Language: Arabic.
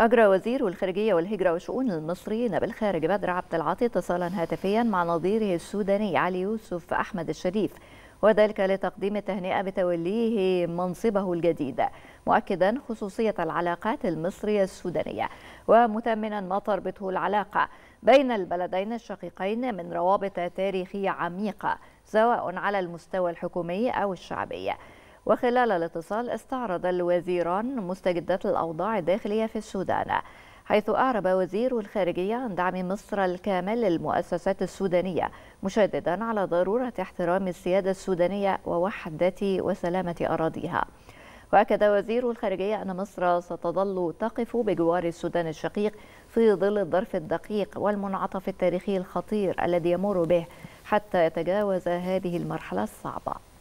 أجرى وزير الخارجية والهجرة وشؤون المصريين بالخارج بدر عبد العاطي اتصالا هاتفيا مع نظيره السوداني علي يوسف أحمد الشريف وذلك لتقديم التهنئة بتوليه منصبه الجديد مؤكدا خصوصية العلاقات المصرية السودانية ومتمنا ما تربطه العلاقة بين البلدين الشقيقين من روابط تاريخية عميقة سواء على المستوى الحكومي أو الشعبي وخلال الاتصال استعرض الوزيران مستجدات الأوضاع الداخلية في السودان حيث أعرب وزير الخارجية عن دعم مصر الكامل للمؤسسات السودانية مشددا على ضرورة احترام السيادة السودانية ووحدة وسلامة أراضيها وأكد وزير الخارجية أن مصر ستظل تقف بجوار السودان الشقيق في ظل الظرف الدقيق والمنعطف التاريخي الخطير الذي يمر به حتى يتجاوز هذه المرحلة الصعبة